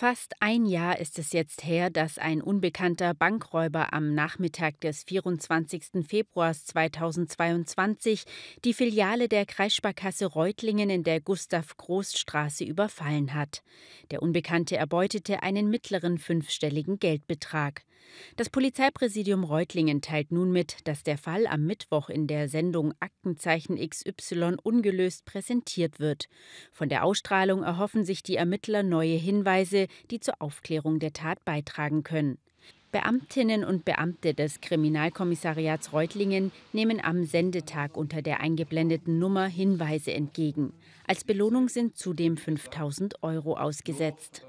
Fast ein Jahr ist es jetzt her, dass ein unbekannter Bankräuber am Nachmittag des 24. Februars 2022 die Filiale der Kreissparkasse Reutlingen in der Gustav-Groß-Straße überfallen hat. Der Unbekannte erbeutete einen mittleren fünfstelligen Geldbetrag. Das Polizeipräsidium Reutlingen teilt nun mit, dass der Fall am Mittwoch in der Sendung Aktenzeichen XY ungelöst präsentiert wird. Von der Ausstrahlung erhoffen sich die Ermittler neue Hinweise, die zur Aufklärung der Tat beitragen können. Beamtinnen und Beamte des Kriminalkommissariats Reutlingen nehmen am Sendetag unter der eingeblendeten Nummer Hinweise entgegen. Als Belohnung sind zudem 5000 Euro ausgesetzt.